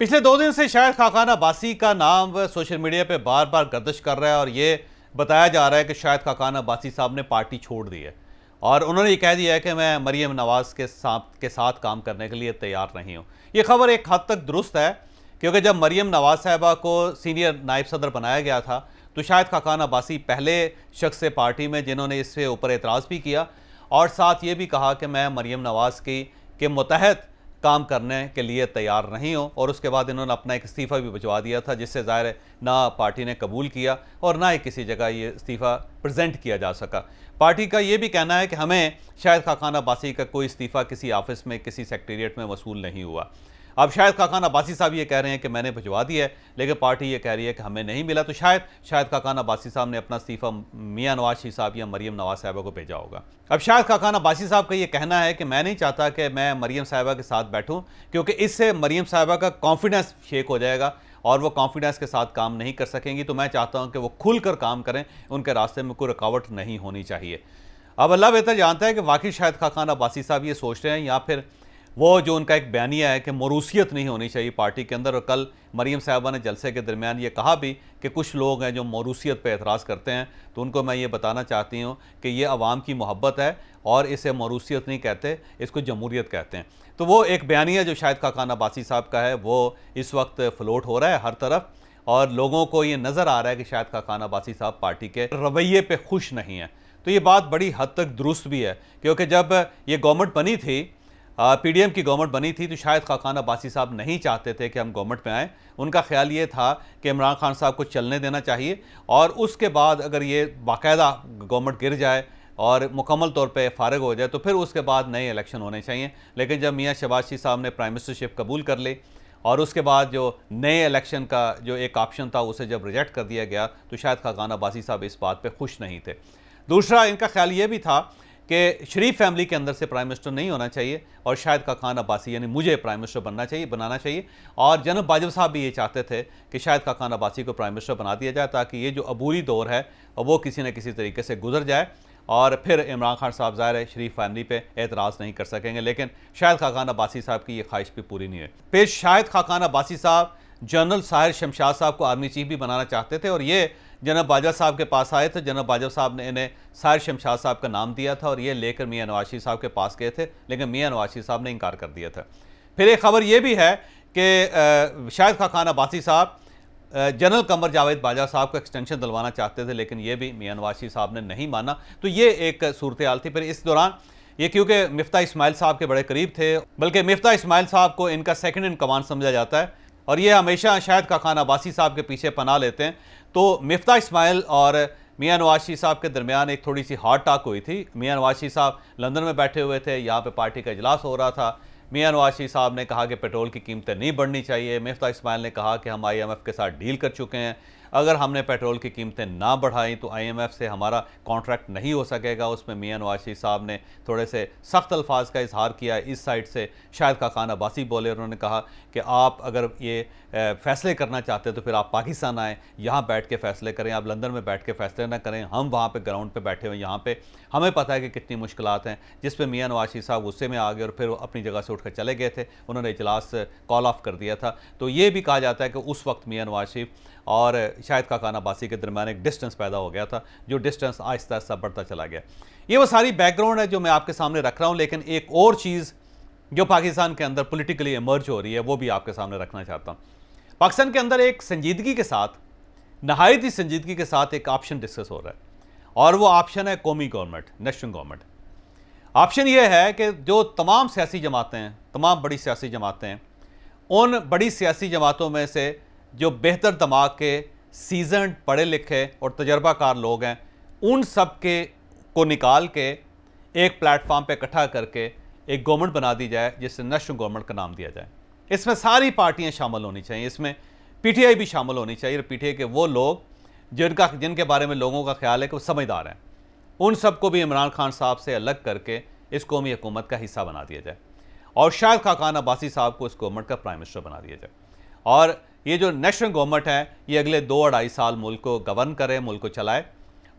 पिछले दो दिन से शायद खाकान अब्बासी का नाम सोशल मीडिया पे बार बार गर्दश कर रहा है और ये बताया जा रहा है कि शायद खाखाना बासी साहब ने पार्टी छोड़ दी है और उन्होंने ये कह दिया है कि मैं मरीम नवाज़ के साथ के साथ काम करने के लिए तैयार नहीं हूँ ये खबर एक हद तक दुरुस्त है क्योंकि जब मरीम नवाज साहबा को सीनियर नायब सदर बनाया गया था तो शायद खाकान अब्बासी पहले शख्स से पार्टी में जिन्होंने इससे ऊपर एतराज़ भी किया और साथ ये भी कहा कि मैं मरीम नवाज़ की के मतहत काम करने के लिए तैयार नहीं हो और उसके बाद इन्होंने अपना एक इस्तीफ़ा भी भिजवा दिया था जिससे ज़ाहिर है ना पार्टी ने कबूल किया और ना ही किसी जगह ये इस्तीफ़ा प्रेजेंट किया जा सका पार्टी का ये भी कहना है कि हमें शायद खाखाना बासी का कोई इस्तीफ़ा किसी ऑफिस में किसी सेक्रटेरिएट में वसूल नहीं हुआ अब शायद काकान अब्बासी साहब ये कह रहे हैं कि मैंने भिजवा दिया है लेकिन पार्टी ये कह रही है कि हमें नहीं मिला तो शायद शायद काकान अब्बासी साहब ने अपना इस्तीफ़ा मियाँ नवाज शी साहब या मरीम नवाज साहबा को भेजा होगा अब शायद काकान अब्बासी साहब का ये कहना है कि मैं नहीं चाहता कि मैं मरीम साहबा के साथ बैठूँ क्योंकि इससे मरीम साहबा का कॉन्फिडेंस शेक हो जाएगा और वो कॉन्फिडेंस के साथ काम नहीं कर सकेंगी तो मैं चाहता हूँ कि वो खुल कर काम करें उनके रास्ते में कोई रुकावट नहीं होनी चाहिए अब अल्लाह बेहतर जानता है कि वाकई शायद खाकान अब्बासी साहब ये सोच रहे हैं या फिर वो जो उनका एक बयानिया है कि मरूसीत नहीं होनी चाहिए पार्टी के अंदर और कल मरीम साहबा ने जलसे के दरमियान ये कहा भी कि कुछ लोग हैं जो मरूसीत पर एतराज़ करते हैं तो उनको मैं ये बताना चाहती हूँ कि ये आवाम की मोहब्बत है और इसे मरूसीत नहीं कहते इसको जमहूरीत कहते हैं तो वो एक बयानिया जो शायद खाकान अब्बासी साहब का है वो इस वक्त फ्लोट हो रहा है हर तरफ और लोगों को ये नज़र आ रहा है कि शायद खाकान अब्बासी साहब पार्टी के रवैये पर खुश नहीं हैं तो ये बात बड़ी हद तक दुरुस्त भी है क्योंकि जब ये गवर्नमेंट बनी थी पीडीएम की गवर्नमेंट बनी थी तो शायद खाकान अब्बासी साहब नहीं चाहते थे कि हम गवर्नमेंट में आएँ उनका ख्याल ये था कि इमरान खान साहब को चलने देना चाहिए और उसके बाद अगर ये बाकायदा गवर्नमेंट गिर जाए और मुकम्मल तौर पे फारग हो जाए तो फिर उसके बाद नए इलेक्शन होने चाहिए लेकिन जब मियाँ शबाशी साहब ने प्राइम मिनिस्टरशिप कबूल कर ली और उसके बाद जो नए इलेक्शन का जो एक ऑप्शन था उसे जब रिजेक्ट कर दिया गया तो शायद खाकान अब्बासी साहब इस बात पर खुश नहीं थे दूसरा इनका ख्याल ये भी था कि शरीफ फैमिली के अंदर से प्राइम मिनिस्टर नहीं होना चाहिए और शायद का खान अब्बासी यानी मुझे प्राइम मिनिस्टर बनना चाहिए बनाना चाहिए और जनब बाजवा साहब भी ये चाहते थे कि शायद का खान अब्बासी को प्राइम मिनिस्टर बना दिया जाए ताकि ये जो अबूरी दौर है वो किसी न किसी तरीके से गुजर जाए और फिर इमरान खान साहब ज़ाहिर है शरीफ फैमिली पे एतराज़ नहीं कर सकेंगे लेकिन शायद खाकान अब्बासी साहब की ये ख्वाहिश भी पूरी नहीं है फिर शायद खाकान अब्बासी साहब जनरल साहिर शमशाद साहब को आर्मी चीफ भी बनाना चाहते थे और ये जनरल बाजवा साहब के पास आए थे जनरल बाजवा साहब ने इन्हें साहिर शमशाद साहब का नाम दिया था और ये लेकर मियाँ नवाशी साहब के पास गए थे लेकिन मियाँ नवाशी साहब ने इनकार कर दिया था फिर एक खबर ये भी है कि शाहिद खा खान अब्बासी साहब जनरल कमर जावेद बाजा साहब को एक्सटेंशन दिलवाना चाहते थे लेकिन ये भी मियाँ नवाशी साहब ने नहीं माना तो ये एक सूरत हाल थी फिर इस दौरान ये क्योंकि मिफ्ता इस्माइल साहब के बड़े करीब थे बल्कि मिफ्ता इस्माइल साहब को इनका सेकंड इन कमांड समझा जाता है और ये हमेशा शायद का खान बासी साहब के पीछे पना लेते हैं तो मिफ्ता इसमाइल और मियाँ नवाशी साहब के दरमियान एक थोड़ी सी हॉट टाक हुई थी मियाँ नवाशी साहब लंदन में बैठे हुए थे यहाँ पे पार्टी का इजलास हो रहा था मियाँ नवाशी साहब ने कहा कि पेट्रोल की कीमतें नहीं बढ़नी चाहिए मिफ्ता इस्माइल ने कहा कि हम आईएमएफ के साथ डील कर चुके हैं अगर हमने पेट्रोल की कीमतें ना बढ़ाई तो आईएमएफ से हमारा कॉन्ट्रैक्ट नहीं हो सकेगा उसमें मियाँ नवाशी साहब ने थोड़े से सख्त अल्फाज का इजहार किया इस साइड से शायद का खान अब्बासी बोले उन्होंने कहा कि आप अगर ये फैसले करना चाहते तो फिर आप पाकिस्तान आएँ यहाँ बैठ के फैसले करें आप लंदन में बैठ के फैसले ना करें हम वहाँ पर ग्राउंड पर बैठे हुए यहाँ पर हमें पता है कि कितनी मुश्किल हैं जिस पर मियाँ नवाशी साहब गुस्से में आ गए और फिर अपनी जगह से कर चले गए थे उन्होंने इजलास कॉल ऑफ कर दिया था तो ये भी कहा जाता है कि उस वक्त मियाँ नवाज शरीफ और शायद काकाना बासी के दरमियान एक डिस्टेंस पैदा हो गया था जो डिस्टेंस आहिस्ता आहिस्ता बढ़ता चला गया ये वो सारी बैकग्राउंड है जो मैं आपके सामने रख रहा हूँ लेकिन एक और चीज़ जो पाकिस्तान के अंदर पोलिटिकली एमर्ज हो रही है वो भी आपके सामने रखना चाहता हूँ पाकिस्तान के अंदर एक संजीदगी के साथ नहायत ही संजीदगी के साथ एक ऑप्शन डिस्कस हो रहा है और वो ऑप्शन है कौमी गवर्नमेंट नेशनल गवर्नमेंट ऑप्शन ये है कि जो तमाम सियासी जमातें हैं तमाम बड़ी सियासी जमातें हैं उन बड़ी सियासी जमातों में से जो बेहतर दिमाग के सीजन पढ़े लिखे और तजर्बाकार लोग हैं उन सब के को निकाल के एक प्लेटफॉर्म पे इकट्ठा करके एक गवर्नमेंट बना दी जाए जिसे नेशनल गवर्नमेंट का नाम दिया जाए इसमें सारी पार्टियां शामिल होनी चाहिए इसमें पीटीआई भी शामिल होनी चाहिए और पीटीआई के वो लोग जिनका जिनके बारे में लोगों का ख्याल है कि वो समझदार हैं उन सबको भी इमरान खान साहब से अलग करके इस कौमी हुकूमत का हिस्सा बना दिया जाए और शायद खाकान अब्बासी साहब को इस गवर्नमेंट का प्राइम मिनिस्टर बना दिया जाए और ये जो नेशनल गवर्नमेंट है ये अगले दो अढ़ाई साल मुल्क को गवर्न करे मुल्क को चलाए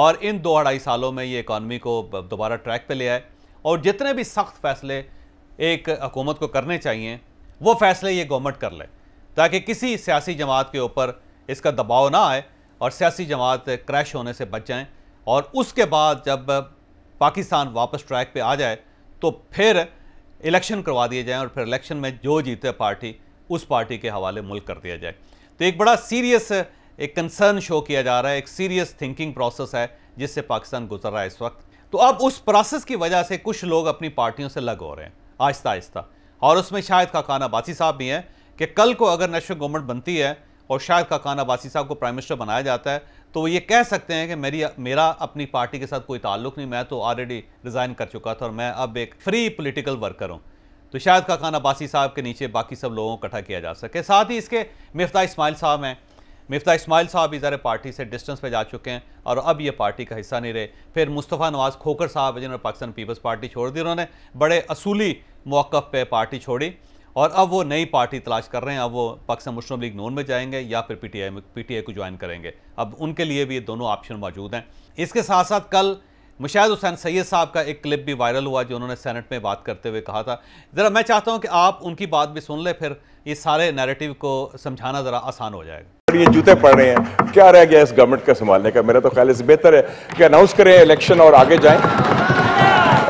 और इन दो अढ़ाई सालों में ये इकानमी को दोबारा ट्रैक पर ले आए और जितने भी सख्त फैसले एक हकूमत को करने चाहिए वो फैसले ये गवर्नमेंट कर ले ताकि किसी सियासी जमात के ऊपर इसका दबाव ना आए और सियासी जमात क्रैश होने से बच जाएँ और उसके बाद जब पाकिस्तान वापस ट्रैक पे आ जाए तो फिर इलेक्शन करवा दिए जाएँ और फिर इलेक्शन में जो जीते पार्टी उस पार्टी के हवाले मुल्क कर दिया जाए तो एक बड़ा सीरियस एक कंसर्न शो किया जा रहा है एक सीरियस थिंकिंग प्रोसेस है जिससे पाकिस्तान गुजर रहा है इस वक्त तो अब उस प्रोसेस की वजह से कुछ लोग अपनी पार्टियों से लग हो रहे हैं आहिस्ता आहिस्ता और उसमें शायद खाकान अब्बासी साहब भी हैं कि कल को अगर नेशनल गवर्नमेंट बनती है और शायद खाकान अब्बासी साहब को प्राइम मिनिस्टर बनाया जाता है तो वो ये कह सकते हैं कि मेरी मेरा अपनी पार्टी के साथ कोई ताल्लुक नहीं मैं तो ऑलरेडी रिज़ाइन कर चुका था और मैं अब एक फ्री पोलिटिकल वर्कर हूँ तो शायद का खान अब्बासी साहब के नीचे बाकी सब लोगों को इकट्ठा किया जा सके साथ ही इसके मफ्ता इसमाइल साहब हैं मफ्ता इसमाइल साहब भी ज़रा पार्टी से डिस्टेंस पे जा चुके हैं और अब ये पार्टी का हिस्सा नहीं रहे फिर मुस्तफ़ा नवाज़ खोकर साहब जिन्होंने पाकिस्तान पीपल्स पार्टी छोड़ दी उन्होंने बड़े असूली मौक़ पर पार्टी छोड़ी और अब वो नई पार्टी तलाश कर रहे हैं अब वो पाकिस्तान मुस्लिम लीग नून में जाएंगे या फिर पी में आई को ज्वाइन करेंगे अब उनके लिए भी ये दोनों ऑप्शन मौजूद हैं इसके साथ साथ कल मुशाद हुसैन सैयद साहब का एक क्लिप भी वायरल हुआ जो उन्होंने सेनेट में बात करते हुए कहा था ज़रा मैं चाहता हूँ कि आप उनकी बात भी सुन लें फिर इस सारे नैरेटिव को समझाना ज़रा आसान हो जाएगा ये जूते पड़ रहे हैं क्या रह गया इस गवर्नमेंट का संभालने का मेरा तो ख्याल इससे बेहतर है कि अनाउंस करें इलेक्शन और आगे जाएं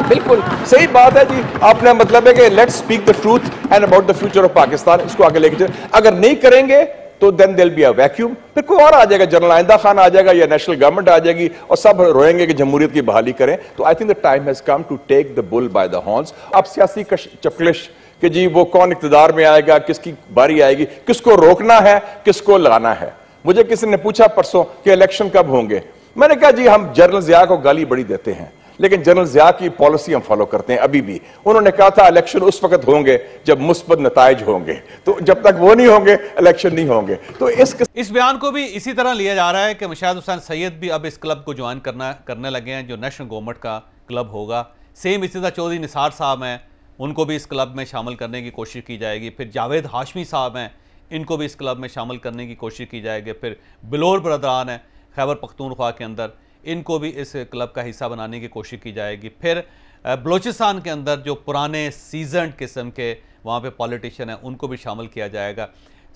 बिल्कुल सही बात है जी आपने मतलब है कि let's speak the truth and about the future of Pakistan इसको आगे लेके जाए अगर नहीं करेंगे तो देन देल बी अ वैक्यूम फिर कोई और आ जाएगा जनरल आइंदा खान आ जाएगा या नेशनल गवर्नमेंट आ जाएगी और सब रोएंगे कि जमहूरियत की बहाली करें तो I think the time has come to take the bull by the horns अब सियासी चपलिश कि जी वो कौन इकतदार में आएगा किसकी बारी आएगी किसको रोकना है किसको लगाना है मुझे किसी ने पूछा परसों कि इलेक्शन कब होंगे मैंने कहा जी हम जनरल जिया को गाली बड़ी देते हैं लेकिन जनरल जिया की पॉलिसी हम फॉलो करते हैं अभी भी उन्होंने कहा था इलेक्शन उस वक्त होंगे जब मुस्बत नतज होंगे तो जब तक वो नहीं होंगे इलेक्शन नहीं होंगे तो इस कस... इस बयान को भी इसी तरह लिया जा रहा है कि मुशाद हुसैन सैयद भी अब इस क्लब को ज्वाइन करना करने लगे हैं जो नेशनल गवर्नमेंट का क्लब होगा सेम इसी तरह चौधरी निसार साहब हैं उनको भी इस क्लब में शामिल करने की कोशिश की जाएगी फिर जावेद हाशमी साहब हैं इनको भी इस क्लब में शामिल करने की कोशिश की जाएगी फिर बिलोर बरदरान है खैबर पख्तूनख्वा के अंदर इनको भी इस क्लब का हिस्सा बनाने की कोशिश की जाएगी फिर बलूचिस्तान के अंदर जो पुराने सीजन किस्म के वहाँ पे पॉलिटिशियन हैं उनको भी शामिल किया जाएगा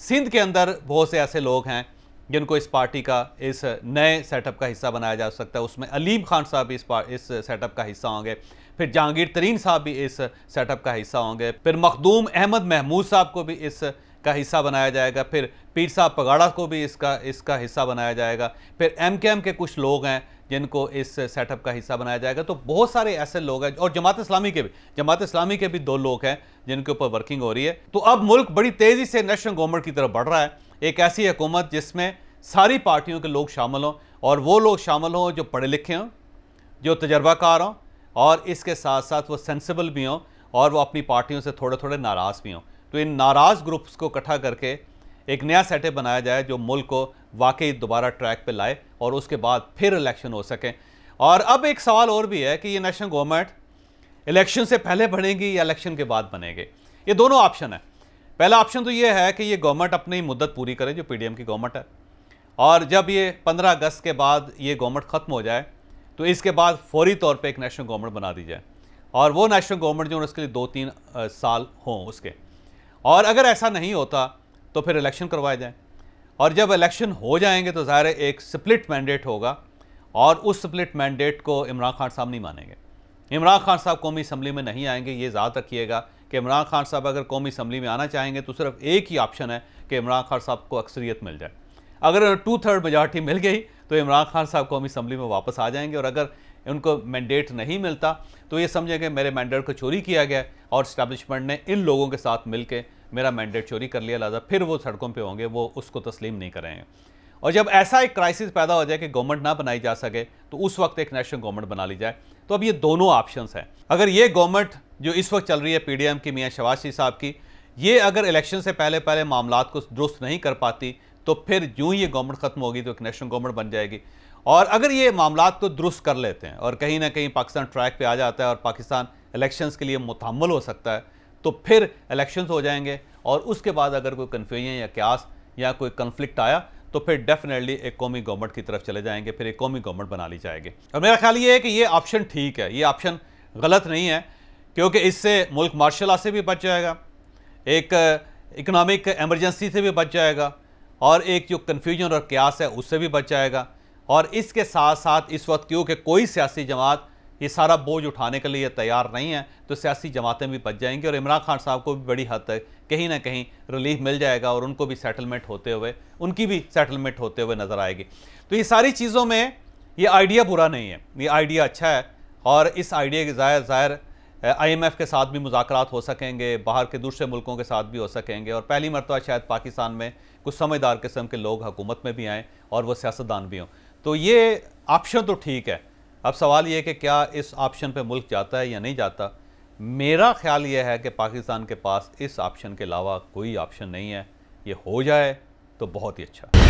सिंध के अंदर बहुत से ऐसे लोग हैं जिनको इस पार्टी का इस नए सेटअप का हिस्सा बनाया जा सकता है उसमें अलीम खान साहब इस इस सेटअप का हिस्सा होंगे फिर जहांगीर तरीन साहब भी इस सेटअप का हिस्सा होंगे फिर मखदूम अहमद महमूद साहब को भी इस का हिस्सा बनाया जाएगा फिर पीर साहब पगाड़ा को भी इसका इसका हिस्सा बनाया जाएगा फिर एम के एम के कुछ लोग हैं जिनको इस सेटअप का हिस्सा बनाया जाएगा तो बहुत सारे ऐसे लोग हैं और जमात इस्लामी के भी जमात इस्लामी के भी दो लोग हैं जिनके ऊपर वर्किंग हो रही है तो अब मुल्क बड़ी तेज़ी से नेशनल गवर्नमेंट की तरफ बढ़ रहा है एक ऐसी हुकूमत जिसमें सारी पार्टियों के लोग शामिल हों और वो लोग शामिल हों जो पढ़े लिखे हों जो तजर्बाकार हों और इसके साथ साथ वो सेंसिबल भी हों और वो अपनी पार्टियों से थोड़े थोड़े नाराज़ भी हों तो इन नाराज़ ग्रुप्स को इकट्ठा करके एक नया सेटअप बनाया जाए जो मुल्क को वाकई दोबारा ट्रैक पर लाए और उसके बाद फिर इलेक्शन हो सकें और अब एक सवाल और भी है कि ये नेशनल गवर्नमेंट इलेक्शन से पहले बनेगी या इलेक्शन के बाद बनेगी ये दोनों ऑप्शन है पहला ऑप्शन तो ये है कि ये गवर्नमेंट अपनी मुद्दत पूरी करे जो पीडीएम की गवर्नमेंट है और जब ये 15 अगस्त के बाद ये गवर्नमेंट ख़त्म हो जाए तो इसके बाद फौरी तौर पे एक नेशनल गवर्नमेंट बना दी जाए और वो नेशनल गवर्नमेंट जो उसके लिए दो तीन साल हों उसके और अगर ऐसा नहीं होता तो फिर इलेक्शन करवाए जाएँ और जब इलेक्शन हो जाएंगे तो ज़ाहिर एक स्प्लिट मैंडेट होगा और उस स्प्लिट मैंडेट को इमरान खान साहब नहीं मानेंगे इमरान खान साहब कौमी असम्बली में नहीं आएंगे ये याद रखिएगा कि इमरान खान साहब अगर कौमी असम्बली में आना चाहेंगे तो सिर्फ एक ही ऑप्शन है कि इमरान खान साहब को अक्सरियत मिल जाए अगर टू थर्ड मेजार्टी मिल गई तो इमरान खान साहब कौमी असम्बली में वापस आ जाएंगे और अगर उनको मैंडेट नहीं मिलता तो ये समझेंगे मेरे मैंडेट को चोरी किया गया और इस्टबलिशमेंट ने इन लोगों के साथ मिलकर मेरा मैंडेट चोरी कर लिया लिहाजा फिर वो सड़कों पर होंगे वो उसको तस्लीम नहीं करेंगे और जब ऐसा एक क्राइसिस पैदा हो जाए कि गवर्नमेंट ना बनाई जा सके तो उस वक्त एक नेशनल गवर्नमेंट बना ली जाए तो अब ये दोनों ऑप्शंस हैं अगर ये गवर्नमेंट जो इस वक्त चल रही है पीडीएम की मियाँ शवाशी साहब की ये अगर इलेक्शन से पहले पहले मामला को दुरुस्त नहीं कर पाती तो फिर जूँ ही ये गवर्नमेंट ख़त्म होगी तो एक नेशनल गवर्नमेंट बन जाएगी और अगर ये मामला को दुरुस्त कर लेते हैं और कहीं ना कहीं पाकिस्तान ट्रैक पर आ जाता है और पाकिस्तान इलेक्शन के लिए मुतमल हो सकता है तो फिर इलेक्शंस हो जाएंगे और उसके बाद अगर कोई कन्फ्यूजन या क्यास या कोई कन्फ्लिक्ट आया तो फिर डेफिनेटली एक कौमी गवर्नमेंट की तरफ चले जाएंगे फिर एक कौमी गवर्नमेंट बना ली जाएगी और मेरा ख्याल ये है कि ये ऑप्शन ठीक है ये ऑप्शन गलत नहीं है क्योंकि इससे मुल्क मार्शल से भी बच जाएगा एक इकनॉमिक एमरजेंसी से भी बच जाएगा और एक जो कन्फ्यूजन और क्यास है उससे भी बच जाएगा और इसके साथ साथ इस वक्त क्योंकि कोई सियासी जमात ये सारा बोझ उठाने के लिए तैयार नहीं है तो सियासी जमातें भी बच जाएंगी और इमरान खान साहब को भी बड़ी हद तक कहीं ना कहीं रिलीफ मिल जाएगा और उनको भी सेटलमेंट होते हुए उनकी भी सेटलमेंट होते हुए नज़र आएगी तो ये सारी चीज़ों में ये आइडिया बुरा नहीं है ये आइडिया अच्छा है और इस आइडिया के ज़ाहिर ज़ाहिर आई के साथ भी मुजाकर हो सकेंगे बाहर के दूसरे मुल्कों के साथ भी हो सकेंगे और पहली मरतबा शायद पाकिस्तान में कुछ समझदार किस्म के लोग हुकूमत में भी आएँ और वह सियासतदान भी हों तो ये ऑप्शन तो ठीक है अब सवाल ये कि क्या इस ऑप्शन पे मुल्क जाता है या नहीं जाता मेरा ख्याल ये है कि पाकिस्तान के पास इस ऑप्शन के अलावा कोई ऑप्शन नहीं है ये हो जाए तो बहुत ही अच्छा